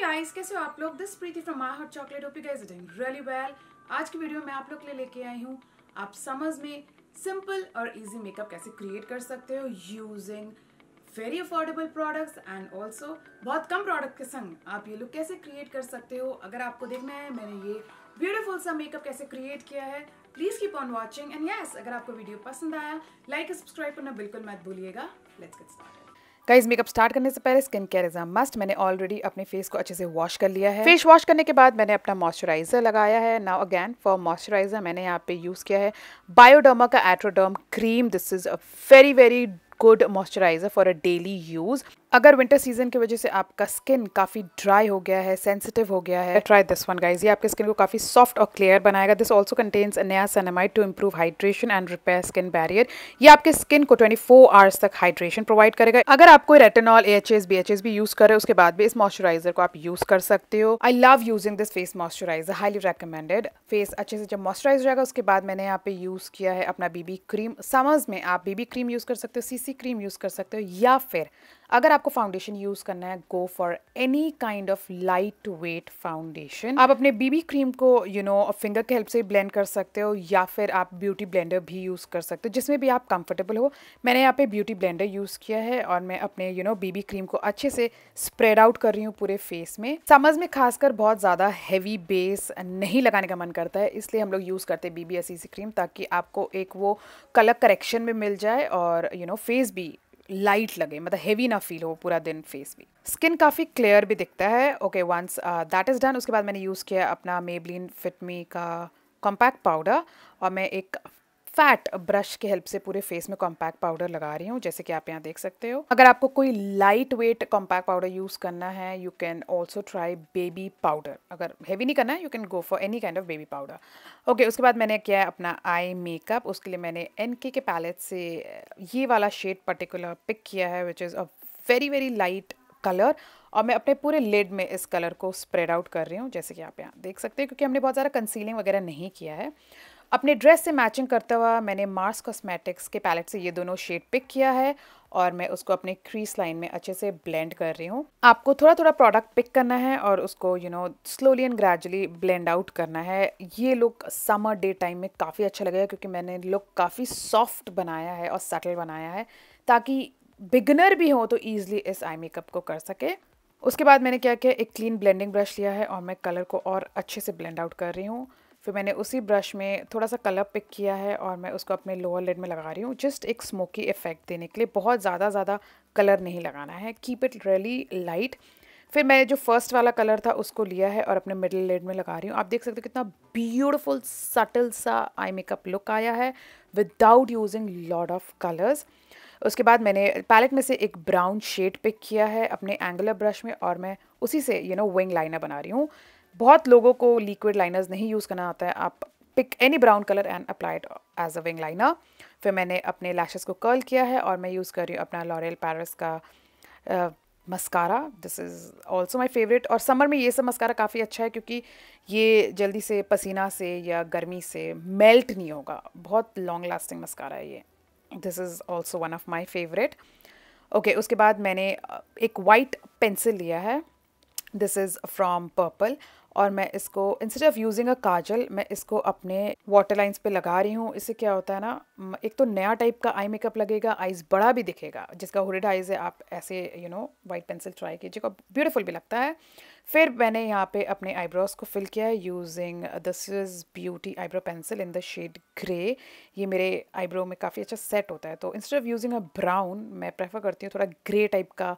guys कैसे हो आप लोग this Preeti from my hot chocolate ओपी गाइस डूइंग रियली वेल आज की वीडियो में आप लोग के लिए लेके आई हूँ आप समझ में सिंपल और इजी मेकअप कैसे क्रिएट कर सकते हो using very affordable products and also बहुत कम प्रोडक्ट के संग आप ये लुक कैसे क्रिएट कर सकते हो अगर आपको देखना है मैंने ये ब्यूटीफुल सा मेकअप कैसे क्रिएट किया है please keep on watching and yes अगर आपको वीडियो पसंद आया लाइक सब्सक्राइब करना बिल्कुल मत भूलिएगा let's get started guys makeup start करने से पहले skin care is a must मैंने ऑलरेडी अपने फेस को अच्छे से वॉश कर लिया है फेस वॉश करने के बाद मैंने अपना मॉइस्चराइजर लगाया है नाउ अगैन फॉर मॉइस्चराइजर मैंने यहाँ पे यूज़ किया है बायोडर्मा का Atoderm cream this is a very very good moisturiser for a daily use अगर विंटर सीजन की वजह से आपका स्किन काफ़ी ड्राई हो गया है सेंसिटिव हो गया है ट्राई दिस वन गाइज ये आपके स्किन को काफ़ी सॉफ्ट और क्लियर बनाएगा this also contains niacinamide to improve hydration and repair skin barrier ये आपके स्किन को 24 फोर आवर्स तक हाइड्रेशन प्रोवाइड करेगा अगर आप कोई retinol A H S B H S भी यूज़ करे उसके बाद भी इस मॉइस्चराइजर को आप यूज़ कर सकते हो I love using this face moisturiser highly recommended face अच्छे से जब मॉइस्चराइज रहेगा उसके बाद मैंने यहाँ पे यूज़ किया है अपना बीबी क्रीम समर्स में आप बीबी क्रीम यूज़ कर सकते हो सी सी क्रीम यूज़ कर सकते हो या फिर अगर आपको फाउंडेशन यूज़ करना है go for any kind of light weight foundation आप अपने बीबी क्रीम को यू नो फिंगर के हेल्प से ब्लेंड कर सकते हो या फिर आप ब्यूटी ब्लेंडर भी यूज़ कर सकते हो जिसमें भी आप कंफर्टेबल हो मैंने यहाँ पे ब्यूटी ब्लेंडर यूज़ किया है और मैं अपने यू नो बीबी क्रीम को अच्छे से स्प्रेड आउट कर रही हूँ पूरे फेस में समर्स में खासकर बहुत ज़्यादा हैवी बेस नहीं लगाने का मन करता है इसलिए हम लोग यूज़ करते हैं बीबी एस क्रीम ताकि आपको एक वो कलर करेक्शन में मिल जाए और यू नो फेस भी लाइट लगे मतलब हेवी ना फील हो पूरा दिन फेस भी स्किन काफ़ी क्लियर भी दिखता है okay once that is done उसके बाद मैंने यूज़ किया अपना मेबलिन फिटमी का कॉम्पैक्ट पाउडर और मैं एक फैट ब्रश के हेल्प से पूरे फेस में कॉम्पैक्ट पाउडर लगा रही हूँ जैसे कि आप यहाँ देख सकते हो अगर आपको कोई light weight compact powder use करना है you can also try baby powder अगर हैवी नहीं करना है you can go for any kind of baby powder okay उसके बाद मैंने किया है अपना आई मेकअप उसके लिए मैंने एन के पैलेट से ये वाला शेड पर्टिकुलर पिक किया है which is a very very light colour और मैं अपने पूरे लेड में इस कलर को स्प्रेड आउट कर रही हूँ जैसे कि आप यहाँ देख सकते हैं क्योंकि हमने बहुत ज़्यादा कंसीलिंग वगैरह नहीं किया है अपने ड्रेस से मैचिंग करता हुआ मैंने मार्स कॉस्मेटिक्स के पैलेट से ये दोनों शेड पिक किया है और मैं उसको अपने क्रीस लाइन में अच्छे से ब्लेंड कर रही हूँ आपको थोड़ा थोड़ा प्रोडक्ट पिक करना है और उसको you know slowly and gradually blend out करना है ये लुक समर डे टाइम में काफ़ी अच्छा लगेगा क्योंकि मैंने लुक काफ़ी सॉफ्ट बनाया है और सटल बनाया है ताकि बिगनर भी हो तो ईजिली इस आई मेकअप को कर सके उसके बाद मैंने क्या किया एक क्लीन ब्लेंडिंग ब्रश लिया है और मैं कलर को और अच्छे से ब्लेंड आउट कर रही हूँ फिर मैंने उसी ब्रश में थोड़ा सा कलर पिक किया है और मैं उसको अपने लोअर लिड में लगा रही हूँ जस्ट एक स्मोकी इफ़ेक्ट देने के लिए बहुत ज़्यादा ज़्यादा कलर नहीं लगाना है कीप इट रियली लाइट फिर मैं जो फर्स्ट वाला कलर था उसको लिया है और अपने मिडिल लेड में लगा रही हूँ आप देख सकते हो कितना ब्यूटीफुल सटल सा आई मेकअप लुक आया है without using lot of colours उसके बाद मैंने पैलेट में से एक ब्राउन शेड पिक किया है अपने एंगुलर ब्रश में और मैं उसी से यू नो विंग लाइनर बना रही हूँ बहुत लोगों को लिक्विड लाइनर्स नहीं यूज़ करना आता है आप pick any brown colour and applied as a wing liner फिर मैंने अपने लैशेस को कर्ल किया है और मैं यूज़ कर रही हूँ अपना लॉरियल पैरस का mascara this is also my favourite और समर में ये सब मस्कारा काफ़ी अच्छा है क्योंकि ये जल्दी से पसीना से या गर्मी से मेल्ट नहीं होगा बहुत लॉन्ग लास्टिंग मस्कारा है ये this is also one of my favourite okay उसके बाद मैंने एक वाइट पेंसिल लिया है दिस इज़ फ्रॉम पर्पल और मैं इसको instead of using a kajal मैं इसको अपने वाटर लाइन्स पे लगा रही हूँ इससे क्या होता है ना एक तो नया टाइप का आई मेकअप लगेगा आइज़ बड़ा भी दिखेगा जिसका हुड आइज़ है आप ऐसे you know white pencil try कीजिएगा ब्यूटीफुल भी लगता है फिर मैंने यहाँ पे अपने आईब्रोज को फिल किया है using this is beauty eyebrow pencil in the shade grey ये मेरे आईब्रो में काफ़ी अच्छा सेट होता है तो instead of using a brown मैं प्रेफर करती हूँ थोड़ा ग्रे टाइप का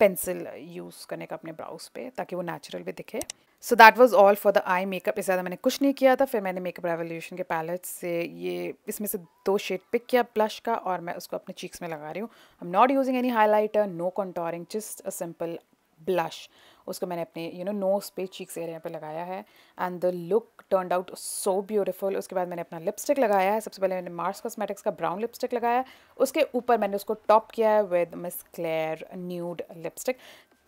पेंसिल यूज़ करने का अपने ब्राउज पे ताकि वो नेचुरल भी दिखे so that was all for the eye makeup इससे ज़्यादा मैंने कुछ नहीं किया था फिर मैंने मेकअप रेवोल्यूशन के पैलेट से ये इसमें से दो शेड पिक किया ब्लश का और मैं उसको अपने चीक्स में लगा रही हूँ I am not using any highlighter no contouring just a simple blush उसको मैंने अपने यू नो नोस पे चीक्स एरिया पे लगाया है and the look turn out so beautiful उसके बाद मैंने अपना लिपस्टिक लगाया है सबसे पहले मैंने मार्स कॉस्मेटिक्स का ब्राउन लिपस्टिक लगाया उसके ऊपर मैंने उसको टॉप किया है with Miss Claire nude lipstick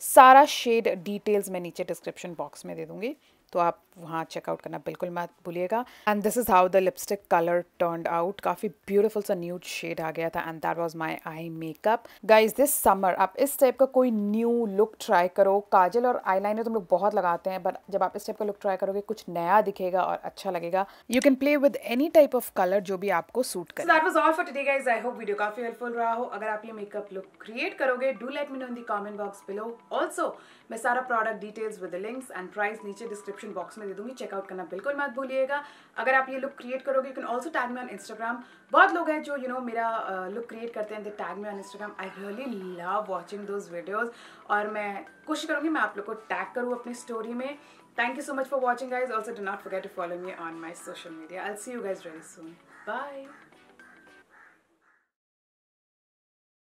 सारा शेड डिटेल्स मैं नीचे डिस्क्रिप्शन बॉक्स में दे दूंगी तो आप वहाँ चेकआउट करना बिल्कुल मत भूलिएगा and this is how the lipstick colour turned out काफ़ी ब्यूटीफुल सा न्यूड शेड आ गया था and that was my eye makeup guys this summer आप इस टाइप का कोई न्यू लुक ट्राई करो काजल और आईलाइनर तुम लोग बहुत लगाते हैं बट जब आप इस टाइप का लुक ट्राई करोगे कुछ नया दिखेगा और अच्छा लगेगा you can play with any type of colour जो भी आपको सूट करे that all for today guys I hope video काफी हेल्पफुल रहा हो अगर आप ये मेकअप लुक क्रिएट करोगे do let me know in the comment box below also मैं सारा product details with links and price नीचे डिस्क्रिप्शन बॉक्स में दे दूंगी चेकआउट करना बिल्कुल मत भूलिएगा अगर आप ये लुक क्रिएट करोगे you can also tag me on Instagram बहुत लोग हैं जो यू you नो know, मेरा लुक uh, क्रिएट करते हैं they tag me on Instagram I really love watching those videos और मैं कोशिश करूँगी मैं आप लोग को टैग करूँ अपनी स्टोरी में thank you so much for watching guys also do not forget to follow me on my social media I see you guys very soon bye